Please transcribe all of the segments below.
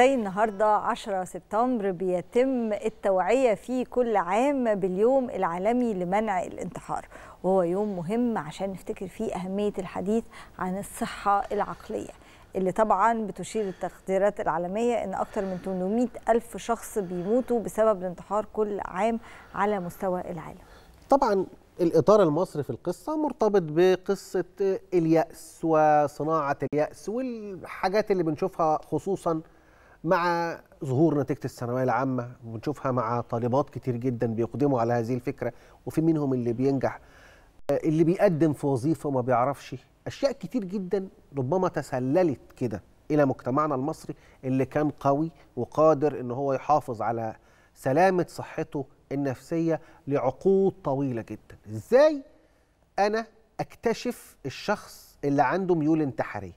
زي النهارده 10 سبتمبر بيتم التوعيه فيه كل عام باليوم العالمي لمنع الانتحار وهو يوم مهم عشان نفتكر فيه اهميه الحديث عن الصحه العقليه اللي طبعا بتشير التقديرات العالمية أن أكثر من 800 ألف شخص بيموتوا بسبب الانتحار كل عام على مستوى العالم طبعا الإطار المصري في القصة مرتبط بقصة اليأس وصناعة اليأس والحاجات اللي بنشوفها خصوصا مع ظهور نتيجه الثانويه العامه بنشوفها مع طالبات كتير جدا بيقدموا على هذه الفكره وفي منهم اللي بينجح آه، اللي بيقدم في وظيفه وما بيعرفش اشياء كتير جدا ربما تسللت كده الى مجتمعنا المصري اللي كان قوي وقادر ان هو يحافظ على سلامه صحته النفسيه لعقود طويله جدا ازاي انا اكتشف الشخص اللي عنده ميول انتحاريه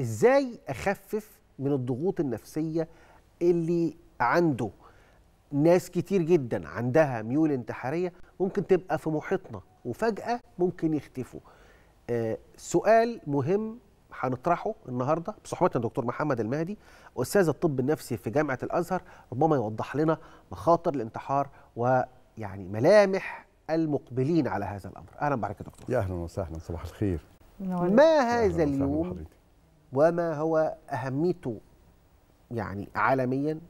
ازاي اخفف من الضغوط النفسيه اللي عنده ناس كتير جدا عندها ميول انتحاريه ممكن تبقى في محيطنا وفجاه ممكن يختفوا آه سؤال مهم هنطرحه النهارده بصحبتنا دكتور محمد المهدي استاذ الطب النفسي في جامعه الازهر ربما يوضح لنا مخاطر الانتحار ويعني ملامح المقبلين على هذا الامر اهلا بحضرتك يا دكتور يا اهلا وسهلا صباح الخير ما هذا اليوم وما هو أهميته يعني عالميا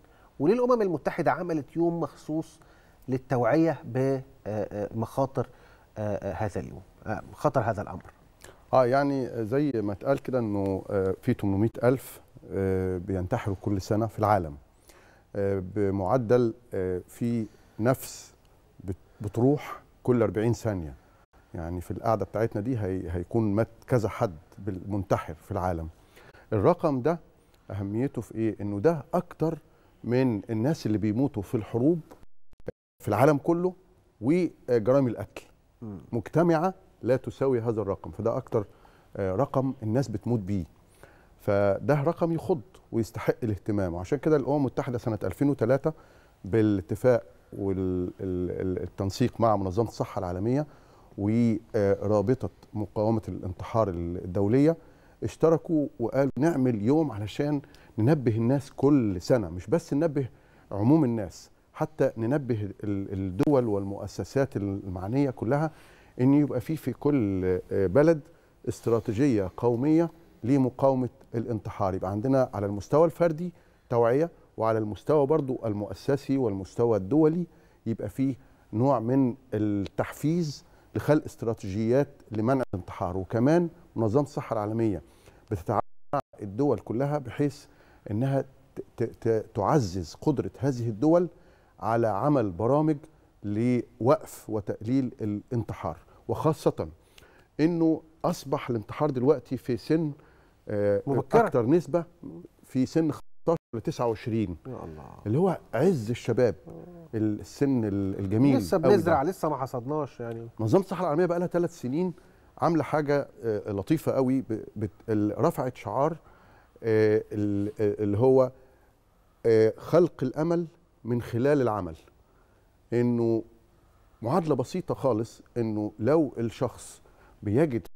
وليه الأمم المتحدة عملت يوم مخصوص للتوعية بمخاطر آه، آه، آه، هذا اليوم خطر هذا الأمر اه يعني زي ما اتقال كده انه في 800 ألف بينتحروا كل سنة في العالم بمعدل في نفس بتروح كل 40 ثانية يعني في القعدة بتاعتنا دي هيكون مات كذا حد منتحر في العالم الرقم ده اهميته في ايه انه ده اكتر من الناس اللي بيموتوا في الحروب في العالم كله وجرائم الاكل مجتمعه لا تساوي هذا الرقم فده اكتر آه، رقم الناس بتموت بيه فده رقم يخض ويستحق الاهتمام وعشان كده الامم المتحده سنه 2003 بالاتفاق والتنسيق مع منظمه الصحه العالميه ورابطه مقاومه الانتحار الدوليه اشتركوا وقالوا نعمل يوم علشان ننبه الناس كل سنه مش بس ننبه عموم الناس حتى ننبه الدول والمؤسسات المعنيه كلها ان يبقى في في كل آه، بلد استراتيجيه قوميه لمقاومه الانتحار يبقى عندنا على المستوى الفردي توعيه وعلى المستوى برضو المؤسسي والمستوى الدولي يبقى فيه نوع من التحفيز لخلق استراتيجيات لمنع الانتحار وكمان منظمه الصحه العالميه بتتعامل الدول كلها بحيث انها تعزز قدره هذه الدول على عمل برامج لوقف وتقليل الانتحار وخاصه انه اصبح الانتحار دلوقتي في سن آه، مبكرة. اكتر نسبه في سن 15 ل 29 يا الله اللي هو عز الشباب السن الجميل لسه بنزرع لسه ما حصدناش يعني منظمه الصحه العالميه بقى لها ثلاث سنين عامله حاجه آه، لطيفه قوي رفعت شعار آه، آه، اللي هو خلق الامل من خلال العمل انه معادله بسيطه خالص انه لو الشخص بيجد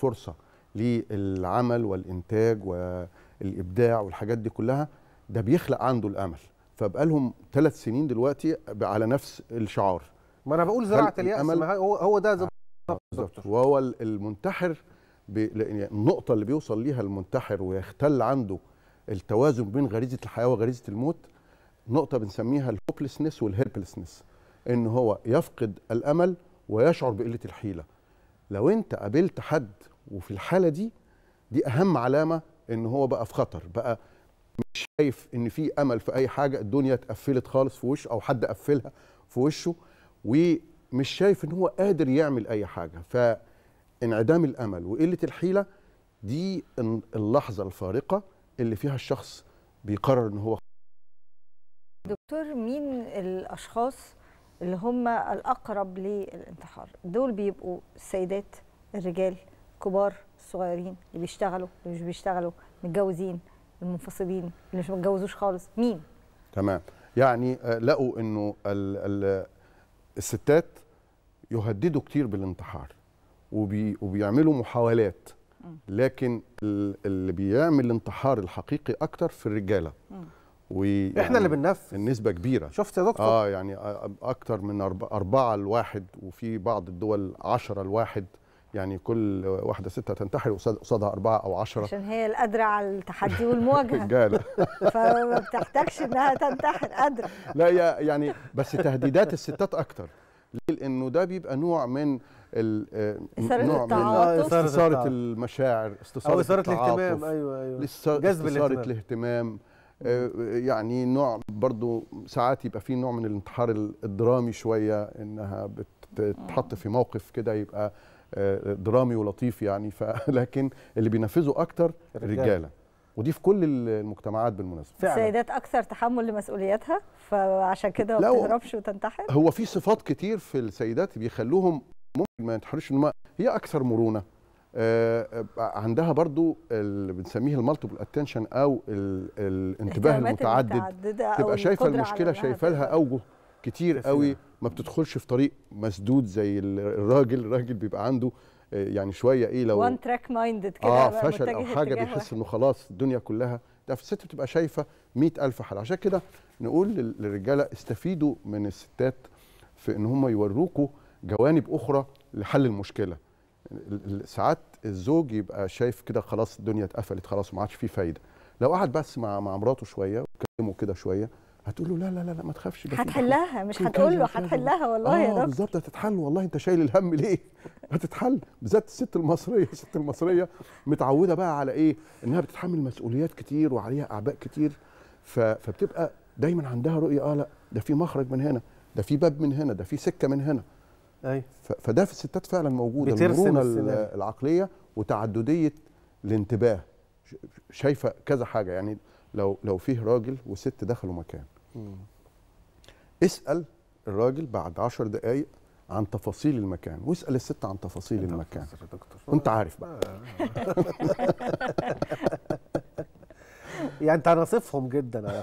فرصه للعمل والانتاج والابداع والحاجات دي كلها ده بيخلق عنده الامل فبقى لهم ثلاث سنين دلوقتي على نفس الشعار ما انا بقول زراعه الياس هو هو ده بالظبط وهو المنتحر يعني النقطه اللي بيوصل ليها المنتحر ويختل عنده التوازن بين غريزه الحياه وغريزه الموت نقطه بنسميها الهوبلسنس والهيلبلسنس ان هو يفقد الامل ويشعر بقله الحيله لو انت قابلت حد وفي الحاله دي دي اهم علامه ان هو بقى في خطر بقى مش شايف ان في امل في اي حاجه الدنيا اتقفلت خالص في وشه او حد قفلها في وشه و مش شايف ان هو قادر يعمل اي حاجه فانعدام الامل وقله الحيله دي اللحظه الفارقه اللي فيها الشخص بيقرر ان هو دكتور مين الاشخاص اللي هم الاقرب للانتحار دول بيبقوا السيدات الرجال كبار الصغيرين اللي بيشتغلوا اللي مش بيشتغلوا متجوزين المنفصلين اللي مش متجوزوش خالص مين تمام يعني آه، لقوا انه ال ال الستات يهددوا كتير بالانتحار وبي وبيعملوا محاولات لكن اللي بيعمل الانتحار الحقيقي اكتر في الرجاله ويعني احنا اللي بننفذ النسبه كبيره شفت يا دكتور اه يعني اكتر من أربعة لواحد وفي بعض الدول عشرة لواحد يعني كل واحده ستة تنتحر قصادها أربعة أو عشرة عشان هي القادرة على التحدي والمواجهة رجالة فما بتحتاجش إنها تنتحر قادرة لا يعني بس تهديدات الستات أكتر ليه؟ لانه ده بيبقى نوع من آه، نوع من استثاره المشاعر استثاره او اثاره الاهتمام ايوه ايوه جذب الاهتمام, الاهتمام. آه، يعني نوع برضو ساعات يبقى في نوع من الانتحار الدرامي شوية إنها بتتحط في موقف كده يبقى آه، درامي ولطيف يعني لكن اللي بينفذوا أكتر الرجالة ودي في كل المجتمعات بالمناسبه فعلا السيدات اكثر تحمل لمسؤولياتها فعشان كده ما بتهربش وتنتحر هو في صفات كتير في السيدات بيخلوهم ممكن ما ينتحروش ان هي اكثر مرونه آه عندها برضو اللي بنسميه المالتيبل اتنشن او الانتباه المتعدد تبقى شايفه المشكله شايفه لها اوجه كتير قوي ما بتدخلش في طريق مسدود زي الراجل الراجل بيبقى عنده يعني شويه ايه لو وان تراك مايندد كده اه فشل او حاجه بيحس انه خلاص الدنيا كلها ده في الست بتبقى شايفه 100000 حل عشان كده نقول للرجاله استفيدوا من الستات في ان هم يوروكوا جوانب اخرى لحل المشكله ساعات الزوج يبقى شايف كده خلاص الدنيا اتقفلت خلاص ما عادش فيه فايده لو قعد بس مع مع مراته شويه وكلمه كده شويه هتقول له لا لا لا ما تخافش هتحلها مش هتقول له هتحلها والله يا آه، دكتور اه بالظبط هتتحل والله انت شايل الهم ليه؟ هتتحل بالذات الست المصريه الست المصريه متعوده بقى على ايه؟ انها بتتحمل مسؤوليات كتير وعليها اعباء كتير فبتبقى دايما عندها رؤيه اه لا ده في مخرج من هنا ده في باب من هنا ده في سكه من هنا ايوه فده في الستات فعلا موجود المرونه العقليه وتعدديه الانتباه شايفه كذا حاجه يعني لو لو فيه راجل وست دخلوا مكان مم. اسال الراجل بعد 10 دقائق عن تفاصيل المكان واسال الست عن تفاصيل المكان وانت عارف بقى يعني انت رصفهم جدا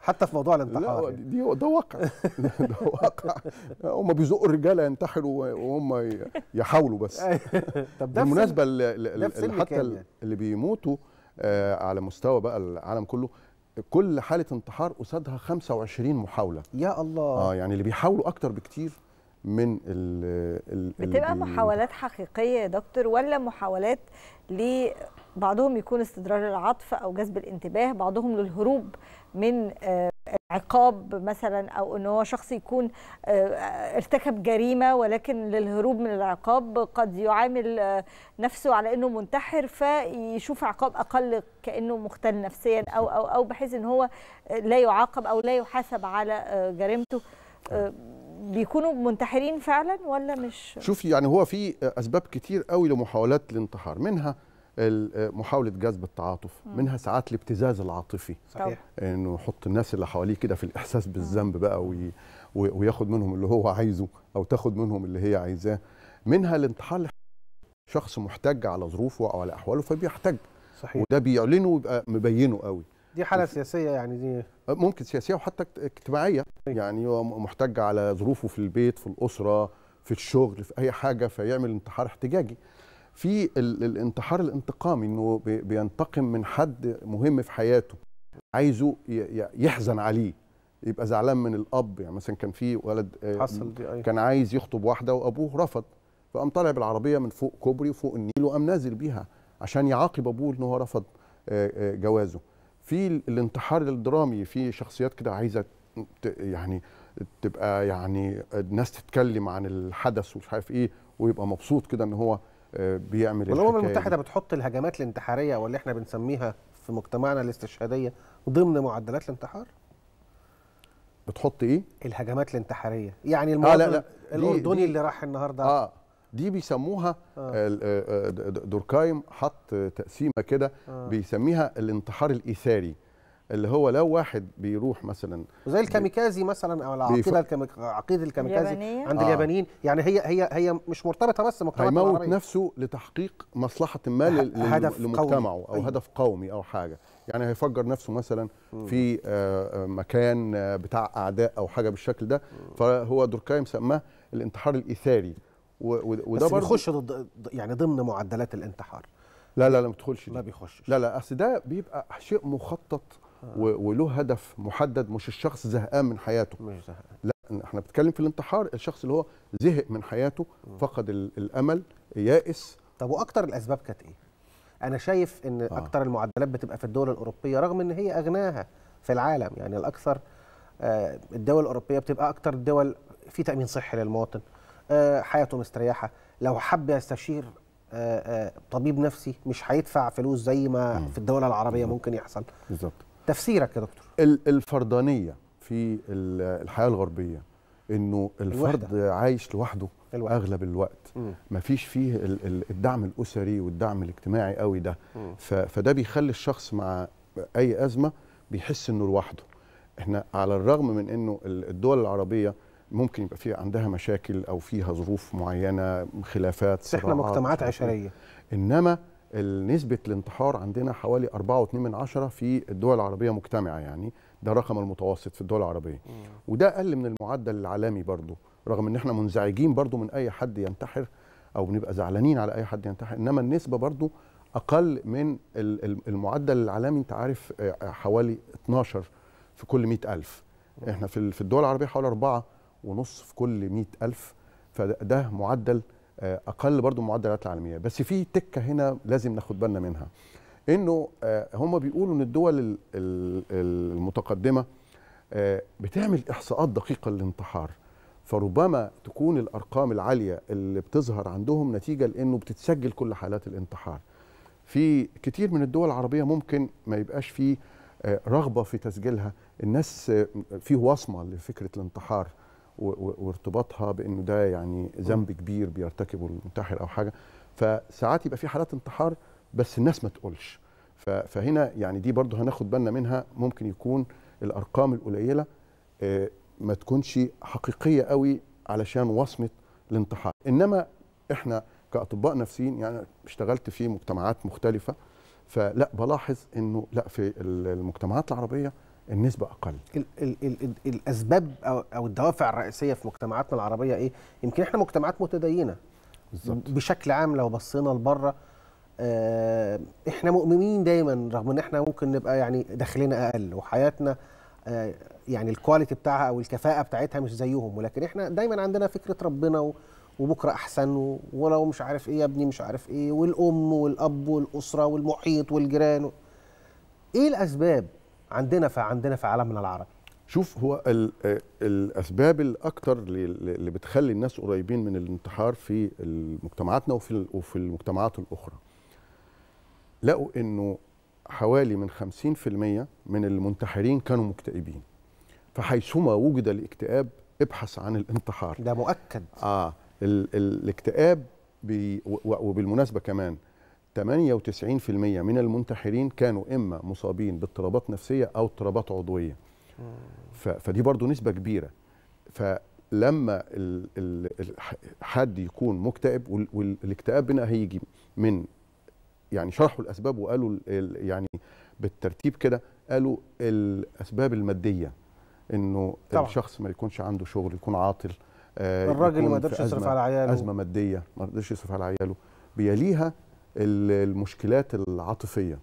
حتى في موضوع الانتحار لا يعني. دي ده واقع ده واقع هم بيزقوا الرجاله ينتحروا وهم يحاولوا بس طب ده بالمناسبه حتى يعني؟ اللي بيموتوا آه، على مستوى بقى العالم كله كل حاله انتحار قصادها 25 محاوله يا الله اه يعني اللي بيحاولوا اكتر بكتير من ال بتبقى الـ محاولات حقيقيه يا دكتور ولا محاولات لبعضهم يكون استدرار العطف او جذب الانتباه بعضهم للهروب من آه، عقاب مثلا او ان هو شخص يكون آه، ارتكب جريمه ولكن للهروب من العقاب قد يعامل آه، نفسه على انه منتحر فيشوف عقاب اقل كانه مختل نفسيا او او او بحيث ان هو آه، لا يعاقب او لا يحاسب على جريمته بيكونوا منتحرين فعلا ولا مش شوف يعني هو في اسباب كتير قوي لمحاولات الانتحار منها آه، محاوله جذب التعاطف منها ساعات الابتزاز العاطفي صحيح انه يحط الناس اللي حواليه كده في الاحساس بالذنب بقى وي وياخد منهم اللي هو عايزه او تاخد منهم اللي هي عايزاه منها الانتحار شخص محتاج على ظروفه او على احواله فبيحتاج صحيح وده بيعلنه ويبقى مبينه قوي دي حاله سياسيه يعني دي آه، ممكن سياسيه وحتى اجتماعيه يعني هو محتاج على ظروفه في البيت في الاسره في الشغل في اي حاجه فيعمل انتحار احتجاجي في الانتحار الانتقامي انه بينتقم من حد مهم في حياته عايزه يحزن عليه يبقى زعلان من الاب يعني مثلا كان في ولد آه، حصل دي أيه. كان عايز يخطب واحده وابوه رفض فقام طالع بالعربيه من فوق كوبري وفوق النيل وقام نازل بيها عشان يعاقب ابوه ان هو رفض آه، آه، جوازه في الانتحار الدرامي في شخصيات كده عايزه يعني تبقى يعني الناس تتكلم عن الحدث ومش عارف ايه ويبقى مبسوط كده ان هو بيعمل والامم المتحده بتحط الهجمات الانتحاريه واللي احنا بنسميها في مجتمعنا الاستشهاديه ضمن معدلات الانتحار بتحط ايه الهجمات الانتحاريه يعني آه، المواطن آه لا لا. الاردني دي اللي راح النهارده اه دي بيسموها آه. آه،, آه، دوركايم حط تقسيمه كده آه. بيسميها الانتحار الايثاري اللي هو لو واحد بيروح مثلا زي الكاميكازي مثلا او العقيده الكاميك... عقيده الكاميكازي اليابانية. عند آه. اليابانيين يعني هي هي هي مش مرتبطه بس بالمجتمع هيموت نفسه لتحقيق مصلحه ما هدف لمجتمعه قومي. او أيوه. هدف قومي او حاجه يعني هيفجر نفسه مثلا في آه، آه، مكان آه، بتاع اعداء او حاجه بالشكل ده فهو دوركايم سماه الانتحار الايثاري وده بس بيخش ضد يعني ضمن معدلات الانتحار لا لا لا ما بتدخلش لا بيخش لا لا اصل ده بيبقى شيء مخطط وله هدف محدد مش الشخص زهقان من حياته مش زهقان لا احنا بنتكلم في الانتحار الشخص اللي هو زهق من حياته فقد الامل يائس طب واكتر الاسباب كانت ايه انا شايف ان آه. اكتر المعدلات بتبقى في الدول الاوروبيه رغم ان هي اغناها في العالم يعني الاكثر آه، الدول الاوروبيه بتبقى اكتر الدول في تامين صحي للمواطن آه، حياته مستريحه لو حب يستشير آه، طبيب نفسي مش هيدفع فلوس زي ما في الدول العربيه ممكن يحصل بالظبط تفسيرك يا دكتور الفردانيه في الحياه الغربيه انه الفرد الوحدة. عايش لوحده الوحدة. اغلب الوقت مم. مفيش فيه الدعم الاسري والدعم الاجتماعي قوي ده مم. فده بيخلي الشخص مع اي ازمه بيحس انه لوحده احنا على الرغم من انه الدول العربيه ممكن يبقى فيها عندها مشاكل او فيها ظروف معينه خلافات صراعات احنا مجتمعات إيه. عشريه انما نسبه الانتحار عندنا حوالي 4.2 في الدول العربيه مجتمعه يعني ده رقم المتوسط في الدول العربيه وده اقل من المعدل العالمي برضو رغم ان احنا منزعجين برضو من اي حد ينتحر او بنبقى زعلانين على اي حد ينتحر انما النسبه برضو اقل من المعدل العالمي انت عارف آه، آه، حوالي 12 في كل 100 ألف احنا في الدول العربيه حوالي 4.5 ونص في كل 100 ألف فده معدل آه، اقل برضو من المعدلات العالميه بس في تكه هنا لازم ناخد بالنا منها انه آه، هم بيقولوا ان الدول المتقدمه آه، بتعمل احصاءات دقيقه للانتحار فربما تكون الارقام العاليه اللي بتظهر عندهم نتيجه لانه بتتسجل كل حالات الانتحار في كتير من الدول العربيه ممكن ما يبقاش فيه رغبه في تسجيلها الناس فيه وصمه لفكره الانتحار وارتباطها بانه ده يعني ذنب كبير بيرتكبه المنتحر او حاجه فساعات يبقى في حالات انتحار بس الناس ما تقولش فهنا يعني دي برضه هناخد بالنا منها ممكن يكون الارقام القليله آه، ما تكونش حقيقيه قوي علشان وصمه الانتحار انما احنا كاطباء نفسيين يعني اشتغلت في مجتمعات مختلفه فلا بلاحظ انه لا في المجتمعات العربيه النسبة أقل الـ الـ الـ الـ الأسباب أو, الدوافع الرئيسية في مجتمعاتنا العربية إيه؟ يمكن إحنا مجتمعات متدينة بالزبط. بشكل عام لو بصينا لبره آه إحنا مؤمنين دايما رغم إن إحنا ممكن نبقى يعني دخلنا أقل وحياتنا آه يعني الكواليتي بتاعها أو الكفاءة بتاعتها مش زيهم ولكن إحنا دايما عندنا فكرة ربنا وبكرة أحسن ولو مش عارف إيه يا ابني مش عارف إيه والأم والأب والأسرة والمحيط والجيران إيه الأسباب عندنا في عندنا في عالمنا العربي شوف هو الـ الاسباب الاكثر اللي بتخلي الناس قريبين من الانتحار في مجتمعاتنا وفي وفي المجتمعات الاخرى لقوا انه حوالي من 50% من المنتحرين كانوا مكتئبين فحيثما وجد الاكتئاب ابحث عن الانتحار ده مؤكد اه الـ الاكتئاب وبالمناسبه كمان 98% من المنتحرين كانوا إما مصابين باضطرابات نفسية أو اضطرابات عضوية فدي برضو نسبة كبيرة فلما حد يكون مكتئب والاكتئاب بنا هيجي من يعني شرحوا الأسباب وقالوا يعني بالترتيب كده قالوا الأسباب المادية انه طبعا. الشخص ما يكونش عنده شغل يكون عاطل آه الراجل ما يقدرش يصرف على عياله ازمه ماديه ما يقدرش يصرف على عياله بيليها المشكلات العاطفيه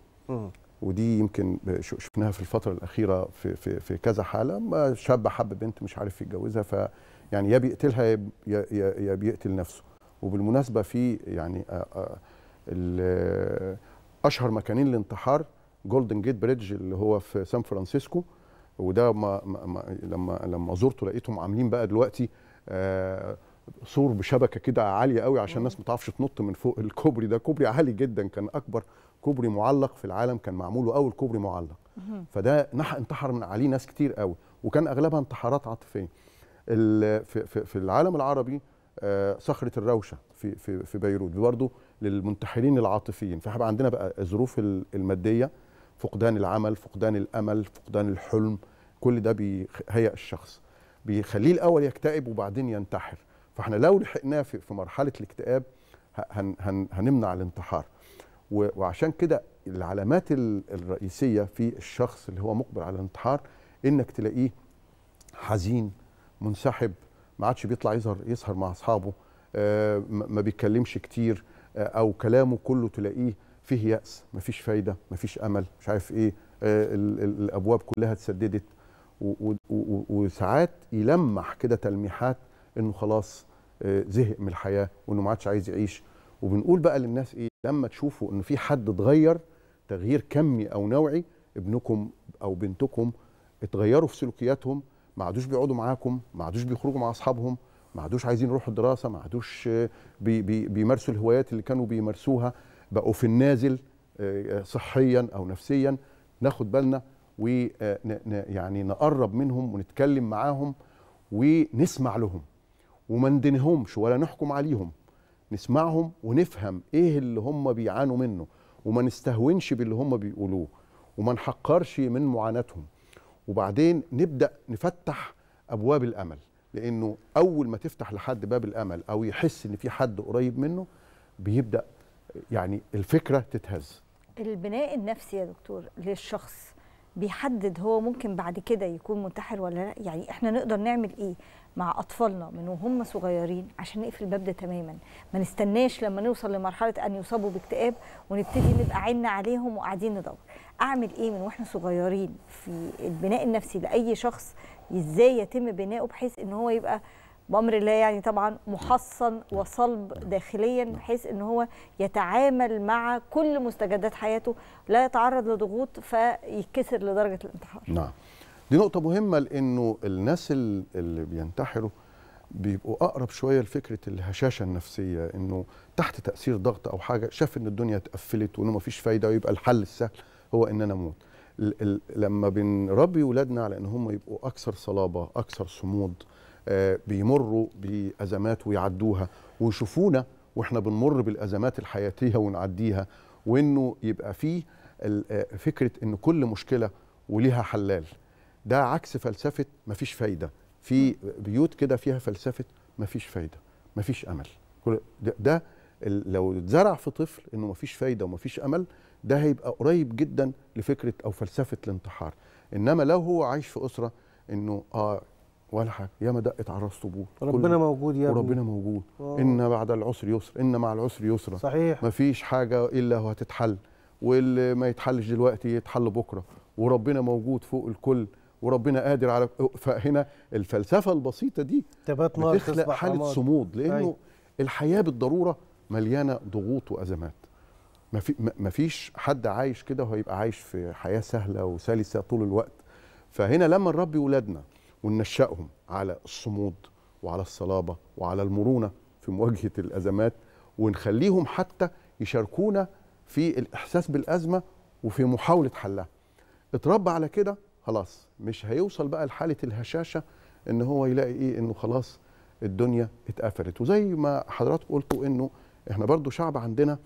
ودي يمكن شفناها في الفتره الاخيره في في, في كذا حاله ما شاب حب بنت مش عارف يتجوزها ف يعني يا بيقتلها يا, يا, يا بيقتل نفسه وبالمناسبه في يعني اشهر مكانين للانتحار جولدن جيت بريدج اللي هو في سان فرانسيسكو وده ما ما لما لما زرته لقيتهم عاملين بقى دلوقتي آه سور بشبكه كده عاليه قوي عشان الناس ما تعرفش تنط من فوق الكوبري ده كوبري عالي جدا كان اكبر كوبري معلق في العالم كان معمول اول كوبري معلق فده نح انتحر من عليه ناس كتير قوي وكان اغلبها انتحارات عاطفيه في العالم العربي آه، صخره الروشه في في في بيروت برضه للمنتحرين العاطفيين فاحنا عندنا بقى الظروف الماديه فقدان العمل فقدان الامل فقدان الحلم كل ده بيهيئ الشخص بيخليه الاول يكتئب وبعدين ينتحر فاحنا لو لحقناه في مرحله الاكتئاب هن هن هنمنع الانتحار وعشان كده العلامات الرئيسيه في الشخص اللي هو مقبل على الانتحار انك تلاقيه حزين منسحب ما عادش بيطلع يظهر يسهر مع اصحابه آه، ما بيتكلمش كتير آه، او كلامه كله تلاقيه فيه يأس مفيش فايدة مفيش أمل مش عارف إيه آه، الأبواب كلها اتسددت وساعات يلمح كده تلميحات انه خلاص آه، زهق من الحياه وانه ما عادش عايز يعيش وبنقول بقى للناس ايه لما تشوفوا انه في حد اتغير تغيير كمي او نوعي ابنكم او بنتكم اتغيروا في سلوكياتهم ما عادوش بيقعدوا معاكم ما عادوش بيخرجوا مع اصحابهم ما عادوش عايزين يروحوا الدراسه ما عادوش آه، بي بي بيمارسوا الهوايات اللي كانوا بيمارسوها بقوا في النازل آه، صحيا او نفسيا ناخد بالنا و يعني نقرب منهم ونتكلم معاهم ونسمع لهم وما ندينهمش ولا نحكم عليهم نسمعهم ونفهم ايه اللي هم بيعانوا منه وما نستهونش باللي هم بيقولوه وما نحقرش من معاناتهم وبعدين نبدا نفتح ابواب الامل لانه اول ما تفتح لحد باب الامل او يحس ان في حد قريب منه بيبدا يعني الفكره تتهز البناء النفسي يا دكتور للشخص بيحدد هو ممكن بعد كده يكون منتحر ولا لا يعني احنا نقدر نعمل ايه مع اطفالنا من وهم صغيرين عشان نقفل الباب ده تماما ما نستناش لما نوصل لمرحله ان يصابوا باكتئاب ونبتدي نبقى عيننا عليهم وقاعدين ندور اعمل ايه من واحنا صغيرين في البناء النفسي لاي شخص ازاي يتم بناؤه بحيث ان هو يبقى بامر الله يعني طبعا محصن وصلب داخليا بحيث ان هو يتعامل مع كل مستجدات حياته لا يتعرض لضغوط فيتكسر لدرجه الانتحار نعم دي نقطه مهمه لانه الناس اللي بينتحروا بيبقوا اقرب شويه لفكره الهشاشه النفسيه انه تحت تاثير ضغط او حاجه شاف ان الدنيا اتقفلت وانه مفيش فايده ويبقى الحل السهل هو ان انا اموت لما بنربي ولادنا على ان هم يبقوا اكثر صلابه اكثر صمود آه بيمروا بازمات ويعدوها ويشوفونا واحنا بنمر بالازمات الحياتيه ونعديها وانه يبقى فيه آه، فكره ان كل مشكله وليها حلال ده عكس فلسفه مفيش فايده في بيوت كده فيها فلسفه مفيش فايده مفيش امل كل ده, ده لو اتزرع في طفل انه مفيش فايده ومفيش امل ده هيبقى قريب جدا لفكره او فلسفه الانتحار انما لو هو عايش في اسره انه اه ولا حاجه ياما دقت على راس طبول ربنا موجود يا وربنا موجود أوه. ان بعد العسر يسر ان مع العسر يسرا صحيح مفيش حاجه الا وهتتحل واللي ما يتحلش دلوقتي يتحل بكره وربنا موجود فوق الكل وربنا قادر على فهنا الفلسفه البسيطه دي بتخلق حاله عمار. صمود لانه أي. أيوة. الحياه بالضروره مليانه ضغوط وازمات ما فيش حد عايش كده وهيبقى عايش في حياه سهله وسلسه طول الوقت فهنا لما نربي ولادنا وننشأهم على الصمود وعلى الصلابه وعلى المرونه في مواجهه الازمات ونخليهم حتى يشاركونا في الاحساس بالازمه وفي محاوله حلها اتربى على كده خلاص مش هيوصل بقى لحاله الهشاشه ان هو يلاقي ايه انه خلاص الدنيا اتقفلت وزي ما حضراتكم قلتوا انه احنا برضو شعب عندنا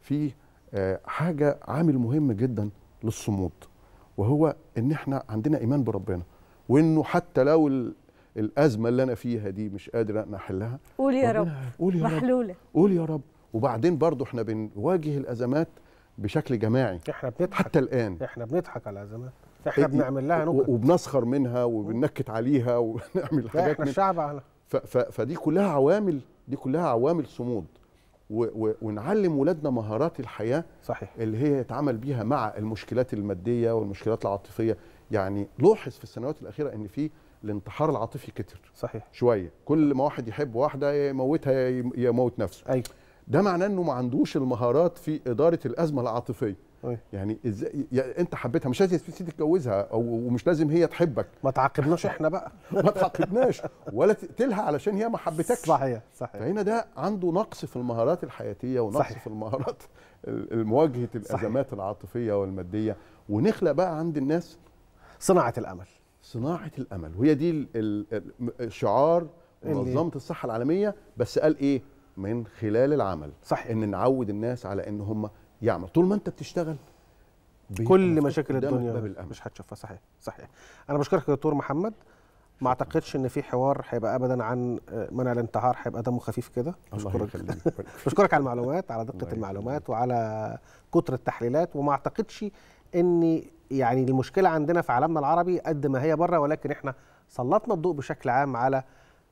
في آه، حاجه عامل مهم جدا للصمود وهو ان احنا عندنا ايمان بربنا وانه حتى لو الازمه اللي انا فيها دي مش قادر انا احلها قول يا رب قول يا محلوله رب. قول يا رب وبعدين برضو احنا بنواجه الازمات بشكل جماعي احنا بنضحك حتى الان احنا بنضحك على الازمات فاحنا بنعمل لها نكت وبنسخر منها وبننكت عليها وبنعمل حاجات احنا الشعب على فدي كلها عوامل دي كلها عوامل صمود و و ونعلم ولادنا مهارات الحياه صحيح اللي هي يتعامل بيها مع المشكلات الماديه والمشكلات العاطفيه يعني لوحظ في السنوات الاخيره ان في الانتحار العاطفي كتر صحيح شويه كل ما واحد يحب واحده يموتها يموت نفسه ايوه ده معناه انه ما عندوش المهارات في اداره الازمه العاطفيه طيب. يعني ازاي يعني انت حبيتها مش لازم تتجوزها او ومش لازم هي تحبك ما تعاقبناش احنا بقى ما تعاقبناش ولا تقتلها علشان هي ما حبتكش صحيح صحيح فهنا ده عنده نقص في المهارات الحياتيه ونقص صحيح. في المهارات المواجهة الازمات العاطفيه والماديه ونخلق بقى عند الناس صناعه الامل صناعه الامل وهي دي شعار منظمه الصحه العالميه بس قال ايه من خلال العمل صح ان نعود الناس على ان هم يعمل طول ما انت بتشتغل كل مشاكل الدنيا مش هتشوفها صحيح صحيح انا بشكرك يا دكتور محمد ما اعتقدش ان في حوار هيبقى ابدا عن آه، منع الانتحار هيبقى دمه خفيف كده بشكرك بشكرك على المعلومات على دقه المعلومات وعلى كتر التحليلات وما اعتقدش ان يعني المشكله عندنا في عالمنا العربي قد ما هي بره ولكن احنا سلطنا الضوء بشكل عام على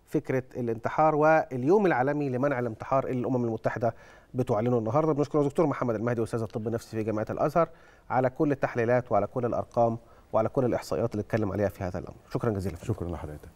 فكره الانتحار واليوم العالمي لمنع الانتحار اللي الامم المتحده بتعلنه النهارده بنشكر الدكتور محمد المهدي استاذ الطب النفسي في جامعه الازهر على كل التحليلات وعلى كل الارقام وعلى كل الاحصائيات اللي اتكلم عليها في هذا الامر شكرا جزيلا شكرا لحضرتك